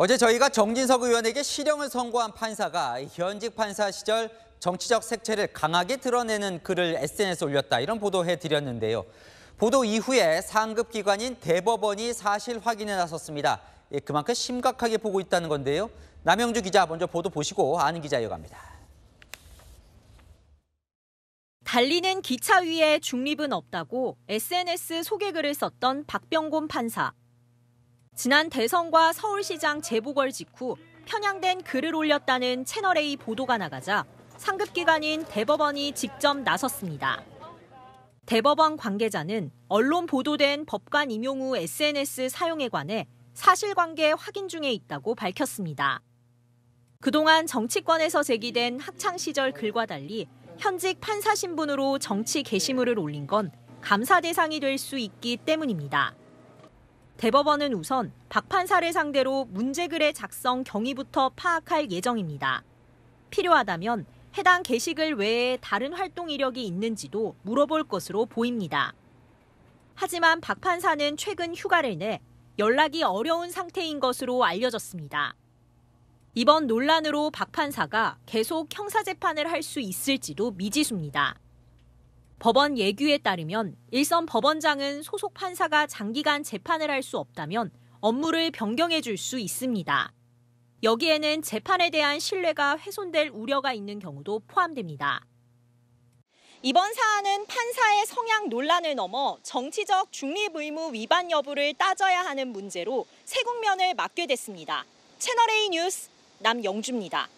어제 저희가 정진석 의원에게 실형을 선고한 판사가 현직 판사 시절 정치적 색채를 강하게 드러내는 글을 SNS에 올렸다 이런 보도해드렸는데요. 보도 이후에 상급 기관인 대법원이 사실 확인에 나섰습니다. 예, 그만큼 심각하게 보고 있다는 건데요. 남영주 기자 먼저 보도 보시고 아는 기자 이어갑니다. 달리는 기차 위에 중립은 없다고 SNS 소개글을 썼던 박병곤 판사. 지난 대선과 서울시장 재보궐 직후 편향된 글을 올렸다는 채널A 보도가 나가자 상급기관인 대법원이 직접 나섰습니다. 대법원 관계자는 언론 보도된 법관 임용 후 SNS 사용에 관해 사실관계 확인 중에 있다고 밝혔습니다. 그동안 정치권에서 제기된 학창시절 글과 달리 현직 판사 신분으로 정치 게시물을 올린 건 감사 대상이 될 수 있기 때문입니다. 대법원은 우선 박 판사를 상대로 문제글의 작성 경위부터 파악할 예정입니다. 필요하다면 해당 게시글 외에 다른 활동 이력이 있는지도 물어볼 것으로 보입니다. 하지만 박 판사는 최근 휴가를 내 연락이 어려운 상태인 것으로 알려졌습니다. 이번 논란으로 박 판사가 계속 형사재판을 할 수 있을지도 미지수입니다. 법원 예규에 따르면 일선 법원장은 소속 판사가 장기간 재판을 할 수 없다면 업무를 변경해 줄 수 있습니다. 여기에는 재판에 대한 신뢰가 훼손될 우려가 있는 경우도 포함됩니다. 이번 사안은 판사의 성향 논란을 넘어 정치적 중립 의무 위반 여부를 따져야 하는 문제로 세 국면을 맞게 됐습니다. 채널A 뉴스 남영주입니다.